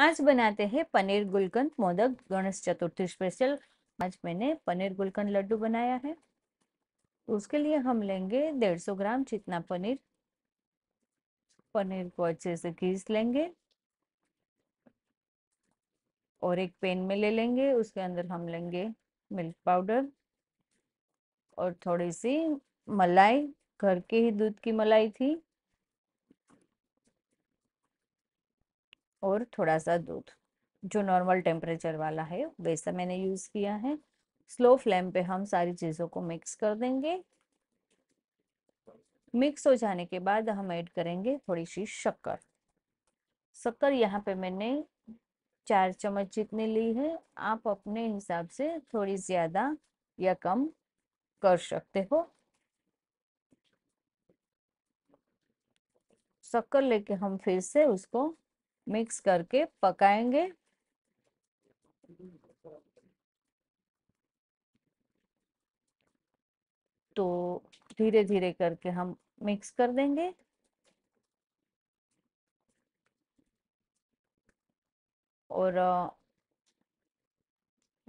आज बनाते हैं पनीर गुलकंद मोदक गणेश चतुर्थी स्पेशल आज मैंने पनीर गुलकंद लड्डू बनाया है उसके लिए हम लेंगे डेढ़ सौ ग्राम चितना पनीर पनीर को अच्छे से घीस लेंगे और एक पेन में ले लेंगे उसके अंदर हम लेंगे मिल्क पाउडर और थोड़ी सी मलाई घर के ही दूध की मलाई थी और थोड़ा सा दूध जो नॉर्मल टेम्परेचर वाला है वैसा मैंने यूज़ किया है स्लो फ्लेम पे हम सारी चीज़ों को मिक्स कर देंगे मिक्स हो जाने के बाद हम ऐड करेंगे थोड़ी सी शक्कर शक्कर यहाँ पे मैंने चार चम्मच जितनी ली है आप अपने हिसाब से थोड़ी ज़्यादा या कम कर सकते हो शक्कर लेके हम फिर से उसको मिक्स करके पकाएंगे तो धीरे धीरे करके हम मिक्स कर देंगे और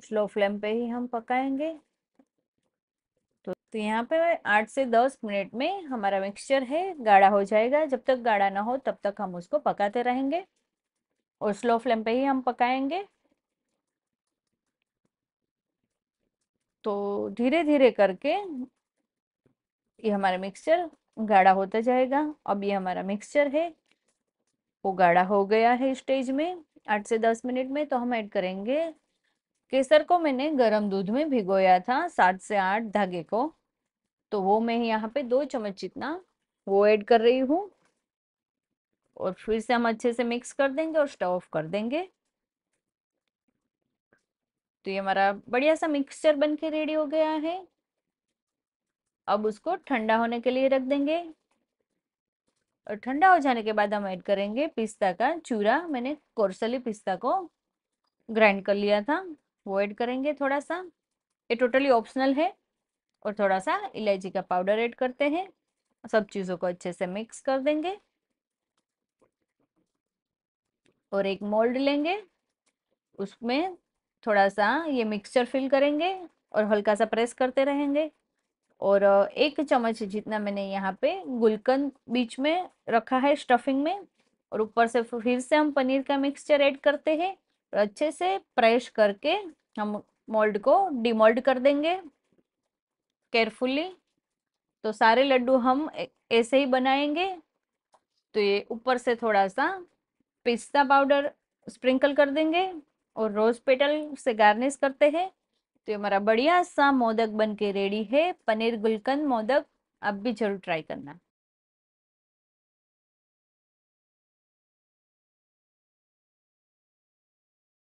स्लो फ्लेम पे ही हम पकाएंगे तो तो यहाँ पे आठ से दस मिनट में हमारा मिक्सचर है गाढ़ा हो जाएगा जब तक गाढ़ा ना हो तब तक हम उसको पकाते रहेंगे और स्लो फ्लेम पे ही हम पकाएंगे तो धीरे धीरे करके ये हमारा मिक्सचर गाढ़ा होता जाएगा अब ये हमारा मिक्सचर है वो गाढ़ा हो गया है स्टेज में आठ से दस मिनट में तो हम ऐड करेंगे केसर को मैंने गरम दूध में भिगोया था सात से आठ धागे को तो वो मैं यहाँ पे दो चम्मच जितना वो ऐड कर रही हूँ और फिर से हम अच्छे से मिक्स कर देंगे और स्टव ऑफ कर देंगे तो ये हमारा बढ़िया सा मिक्सचर बन के रेडी हो गया है अब उसको ठंडा होने के लिए रख देंगे और ठंडा हो जाने के बाद हम ऐड करेंगे पिस्ता का चूरा मैंने कोरसली पिस्ता को ग्राइंड कर लिया था वो ऐड करेंगे थोड़ा सा ये टोटली ऑप्शनल है और थोड़ा सा इलायची का पाउडर ऐड करते हैं सब चीज़ों को अच्छे से मिक्स कर देंगे और एक मोल्ड लेंगे उसमें थोड़ा सा ये मिक्सचर फिल करेंगे और हल्का सा प्रेस करते रहेंगे और एक चम्मच जितना मैंने यहाँ पे गुलकंद बीच में रखा है स्टफिंग में और ऊपर से फिर से हम पनीर का मिक्सचर ऐड करते हैं और अच्छे से प्रेस करके हम मोल्ड को डिमोल्ड कर देंगे केयरफुली तो सारे लड्डू हम ऐसे ही बनाएंगे तो ये ऊपर से थोड़ा सा पिस्ता पाउडर स्प्रिंकल कर देंगे और रोज पेटल से गार्निश करते हैं तो हमारा बढ़िया सा मोदक बन के रेडी है पनीर गुलकंद मोदक अब भी जरूर ट्राई करना